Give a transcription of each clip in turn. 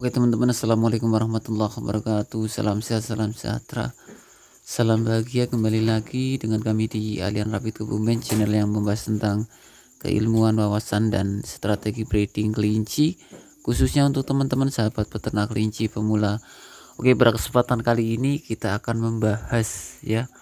Oke teman-teman Assalamualaikum warahmatullahi wabarakatuh Salam sehat, salam sejahtera Salam bahagia kembali lagi dengan kami di Alian Rapid Kebumen Channel yang membahas tentang keilmuan, wawasan, dan strategi breeding kelinci Khususnya untuk teman-teman sahabat peternak kelinci pemula Oke pada kesempatan kali ini kita akan membahas ya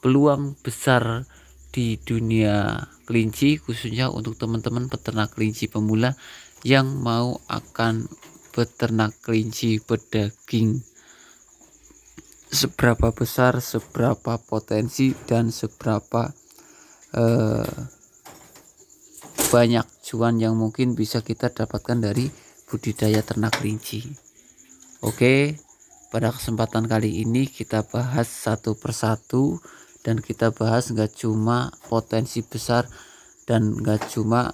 Peluang besar di dunia kelinci khususnya untuk teman-teman peternak kelinci pemula yang mau akan beternak kelinci berdaging seberapa besar seberapa potensi dan seberapa eh, banyak cuan yang mungkin bisa kita dapatkan dari budidaya ternak kelinci oke pada kesempatan kali ini kita bahas satu persatu dan kita bahas nggak cuma potensi besar dan nggak cuma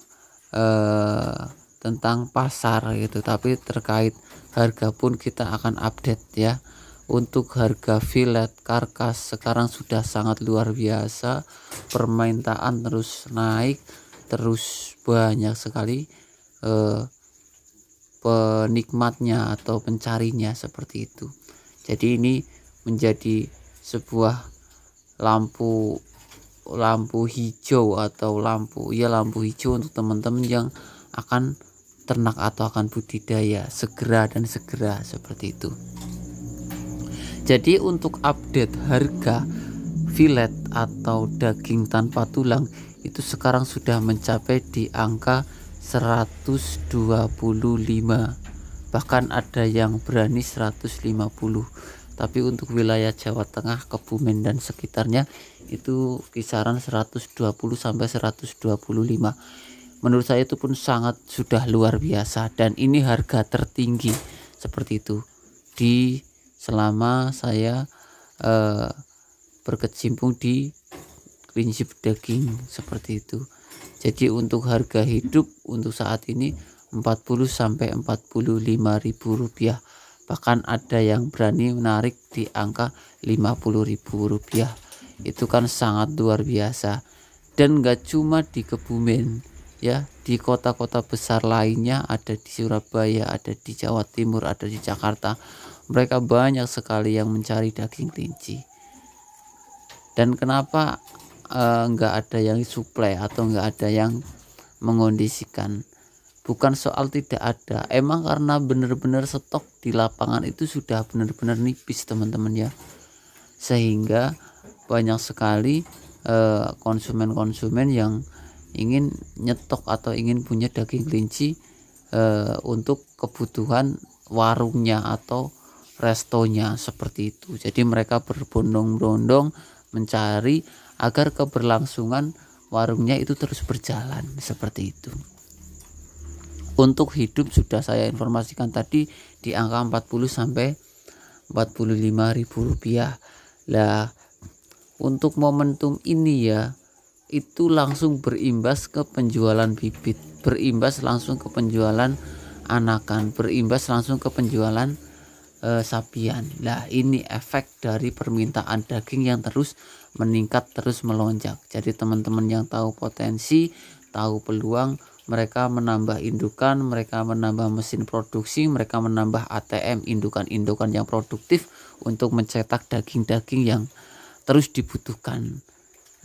eh, tentang pasar gitu tapi terkait harga pun kita akan update ya untuk harga fillet karkas sekarang sudah sangat luar biasa permintaan terus naik terus banyak sekali eh, penikmatnya atau pencarinya seperti itu jadi ini menjadi sebuah lampu lampu hijau atau lampu ya lampu hijau untuk teman-teman yang akan ternak atau akan budidaya segera dan segera seperti itu. Jadi untuk update harga filet atau daging tanpa tulang itu sekarang sudah mencapai di angka 125 bahkan ada yang berani 150 tapi untuk wilayah Jawa Tengah Kebumen dan sekitarnya itu kisaran 120 sampai 125 menurut saya itu pun sangat sudah luar biasa dan ini harga tertinggi seperti itu di selama saya uh, berkecimpung di prinsip daging seperti itu. Jadi untuk harga hidup untuk saat ini 40 sampai 45 ribu rupiah bahkan ada yang berani menarik di angka 50 ribu rupiah itu kan sangat luar biasa dan gak cuma di Kebumen ya di kota-kota besar lainnya ada di Surabaya, ada di Jawa Timur, ada di Jakarta. Mereka banyak sekali yang mencari daging kelinci. Dan kenapa eh, nggak ada yang suplai atau nggak ada yang mengondisikan? Bukan soal tidak ada, emang karena benar-benar stok di lapangan itu sudah benar-benar nipis teman-teman ya. Sehingga banyak sekali eh, konsumen-konsumen eh, yang ingin nyetok atau ingin punya daging hmm. kelinci e, untuk kebutuhan warungnya atau restonya seperti itu. Jadi mereka berbondong-bondong mencari agar keberlangsungan warungnya itu terus berjalan seperti itu. Untuk hidup sudah saya informasikan tadi di angka 40 sampai 45 ribu rupiah. Lah untuk momentum ini ya itu langsung berimbas ke penjualan bibit, berimbas langsung ke penjualan anakan, berimbas langsung ke penjualan e, sapian. Nah, ini efek dari permintaan daging yang terus meningkat, terus melonjak. Jadi teman-teman yang tahu potensi, tahu peluang, mereka menambah indukan, mereka menambah mesin produksi, mereka menambah ATM indukan-indukan yang produktif untuk mencetak daging-daging yang terus dibutuhkan.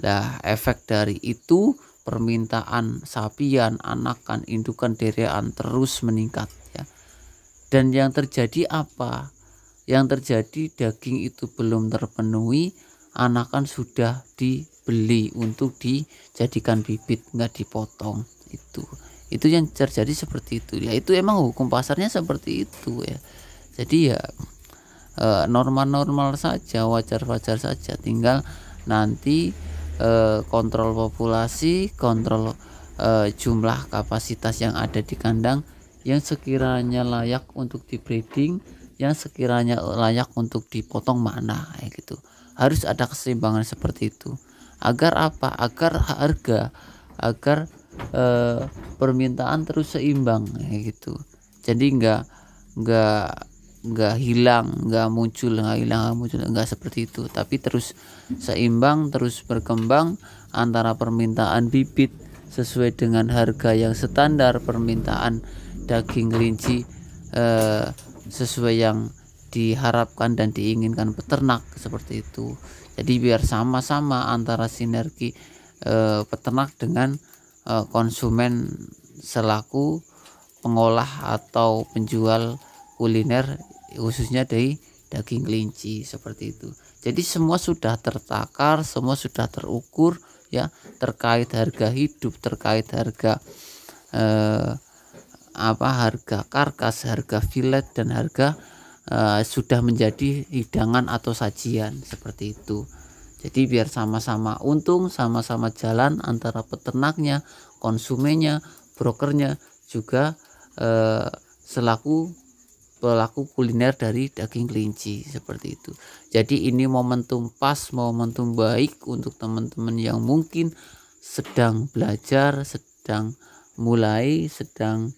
Nah, efek dari itu permintaan sapian, anakan, indukan, derean terus meningkat ya. Dan yang terjadi apa? Yang terjadi daging itu belum terpenuhi, anakan sudah dibeli untuk dijadikan bibit nggak dipotong itu itu yang terjadi seperti itu ya itu emang hukum pasarnya seperti itu ya jadi ya eh, normal-normal saja wajar-wajar saja tinggal nanti e, kontrol populasi, kontrol e, jumlah kapasitas yang ada di kandang yang sekiranya layak untuk dibreeding, yang sekiranya layak untuk dipotong mana kayak gitu. Harus ada keseimbangan seperti itu. Agar apa? Agar harga, agar e, permintaan terus seimbang kayak gitu. Jadi enggak enggak nggak hilang nggak muncul nggak hilang nggak muncul nggak seperti itu tapi terus seimbang terus berkembang antara permintaan bibit sesuai dengan harga yang standar permintaan daging kelinci eh, sesuai yang diharapkan dan diinginkan peternak seperti itu jadi biar sama-sama antara sinergi eh, peternak dengan eh, konsumen selaku pengolah atau penjual kuliner khususnya dari daging kelinci seperti itu. Jadi semua sudah tertakar, semua sudah terukur ya terkait harga hidup, terkait harga eh, apa harga karkas, harga filet dan harga eh, sudah menjadi hidangan atau sajian seperti itu. Jadi biar sama-sama untung, sama-sama jalan antara peternaknya, konsumennya, brokernya juga eh, selaku pelaku kuliner dari daging kelinci seperti itu. Jadi ini momentum pas, momentum baik untuk teman-teman yang mungkin sedang belajar, sedang mulai, sedang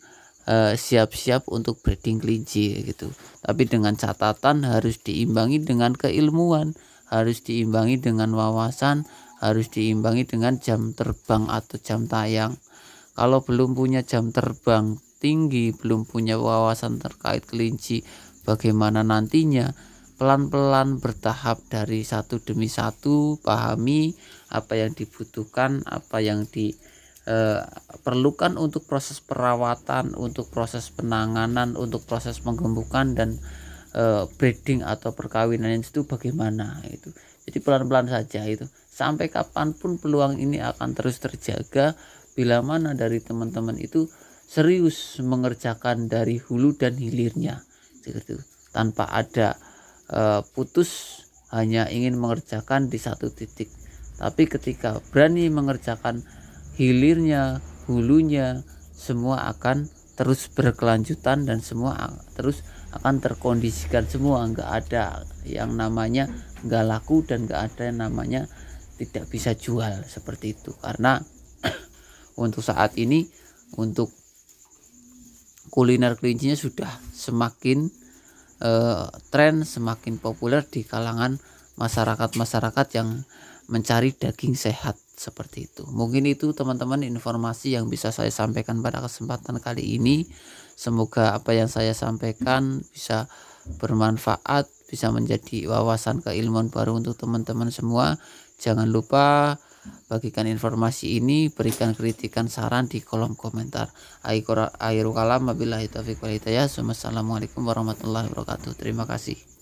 eh, siap-siap uh, untuk breeding kelinci gitu. Tapi dengan catatan harus diimbangi dengan keilmuan, harus diimbangi dengan wawasan, harus diimbangi dengan jam terbang atau jam tayang. Kalau belum punya jam terbang tinggi, belum punya wawasan terkait kelinci bagaimana nantinya, pelan-pelan bertahap dari satu demi satu, pahami apa yang dibutuhkan, apa yang diperlukan eh, untuk proses perawatan, untuk proses penanganan, untuk proses penggembukan dan eh, breeding atau perkawinan itu bagaimana itu. Jadi pelan-pelan saja itu. Sampai kapanpun peluang ini akan terus terjaga bila mana dari teman-teman itu serius mengerjakan dari hulu dan hilirnya seperti itu tanpa ada uh, putus hanya ingin mengerjakan di satu titik tapi ketika berani mengerjakan hilirnya hulunya semua akan terus berkelanjutan dan semua terus akan terkondisikan semua Enggak ada yang namanya nggak laku dan enggak ada yang namanya tidak bisa jual seperti itu karena untuk saat ini untuk kuliner kelincinya sudah semakin eh, tren semakin populer di kalangan masyarakat-masyarakat yang mencari daging sehat seperti itu. Mungkin itu teman-teman informasi yang bisa saya sampaikan pada kesempatan kali ini. Semoga apa yang saya sampaikan bisa bermanfaat, bisa menjadi wawasan keilmuan baru untuk teman-teman semua. Jangan lupa Bagikan informasi ini, berikan kritikan saran di kolom komentar. akhir kalam, wabillahi taufiq wal Assalamualaikum warahmatullahi wabarakatuh. Terima kasih.